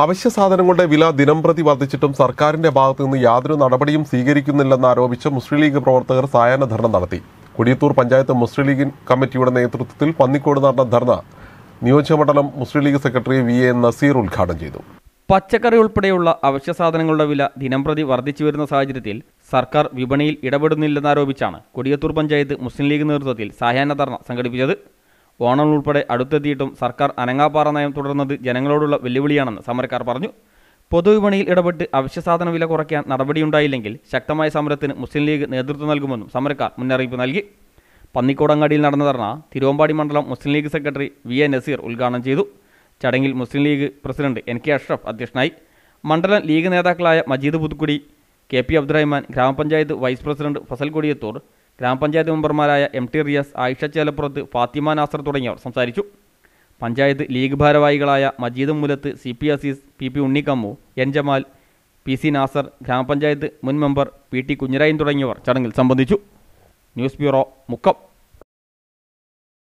അവശ്യ സാധനങ്ങളുടെ വില ദിനംപ്രതി വർദ്ധിച്ചിട്ടും സർക്കാരിന്റെ ഭാഗത്തു നിന്ന് യാതൊരു നടപടിയും സ്വീകരിക്കുന്നില്ലെന്ന് ആരോപിച്ച് മുസ്ലിം ലീഗ് പ്രവർത്തകർ സായാഹ്ന ധർണ നടത്തി കൊടിയത്തൂർ പഞ്ചായത്ത് മുസ്ലിം ലീഗ് കമ്മിറ്റിയുടെ നേതൃത്വത്തിൽ പന്നിക്കോട് നടന്ന ധർണ നിയോജകമണ്ഡലം Muslim League secretary V A Naseer ഉദ്ഘാടനം ചെയ്തു പച്ചക്കറി ഉൾപ്പെടെയുള്ള അവശ്യ സാധനങ്ങളുടെ വില ദിനംപ്രതി വർദ്ധിച്ചു വരുന്ന സാഹചര്യത്തിൽ സർക്കാർ വിപണിയിൽ ഇടപെടുന്നില്ലെന്നാരോപിച്ചാണ് കൊടിയത്തൂർ പഞ്ചായത്ത് മുസ്ലിം ലീഗ് നേതൃത്വത്തിൽ സായാഹ്ന ധർണ സംഘടിപ്പിച്ചത് ഓണം ഉൾപ്പെടെ അടുത്തെത്തിയിട്ടും സർക്കാർ അനങ്ങാപ്പാറ നയം തുടർന്നത് ജനങ്ങളോടുള്ള വെല്ലുവിളിയാണെന്ന് സമരക്കാർ പറഞ്ഞു പൊതുവിപണിയിൽ ഇടപെട്ട് അവശ്യസാധന വില കുറയ്ക്കാൻ നടപടിയുണ്ടായില്ലെങ്കിൽ ശക്തമായ സമരത്തിന് മുസ്ലിം ലീഗ് നേതൃത്വം നൽകുമെന്നും സമരക്കാർ മുന്നറിയിപ്പ് നൽകി പന്നിക്കോടങ്ങാടിയിൽ നടന്ന ധർണ തിരുവമ്പാടി മണ്ഡലം Muslim League secretary V A Naseer ഉദ്ഘാടനം ചെയ്തു ചടങ്ങിൽ Muslim League president N K Ashraf അധ്യക്ഷനായി മണ്ഡലം ലീഗ് നേതാക്കളായ മജീദ് പുതുക്കുടി കെ പി അബ്ദുറഹ്മാൻ ഗ്രാമപഞ്ചായത്ത് വൈസ് പ്രസിഡന്റ് ഫസൽ കൊടിയത്തൂർ ഗ്രാമപഞ്ചായത്ത് മെമ്പർമാരായ എം ടി റിയാസ് ആയിഷ ചേലപ്പുറത്ത് ഫാത്തിമ നാസർ തുടങ്ങിയവർ സംസാരിച്ചു പഞ്ചായത്ത് ലീഗ് ഭാരവാഹികളായ Majeed Mulath C P Azeez P P Unnikkammu N Jamal P C Nasar ഗ്രാമപഞ്ചായത്ത് മുൻ മെമ്പർ പി ടി കുഞ്ഞിരായൻ തുടങ്ങിയവർ ചടങ്ങിൽ സംബന്ധിച്ചു ന്യൂസ് ബ്യൂറോ മുക്കം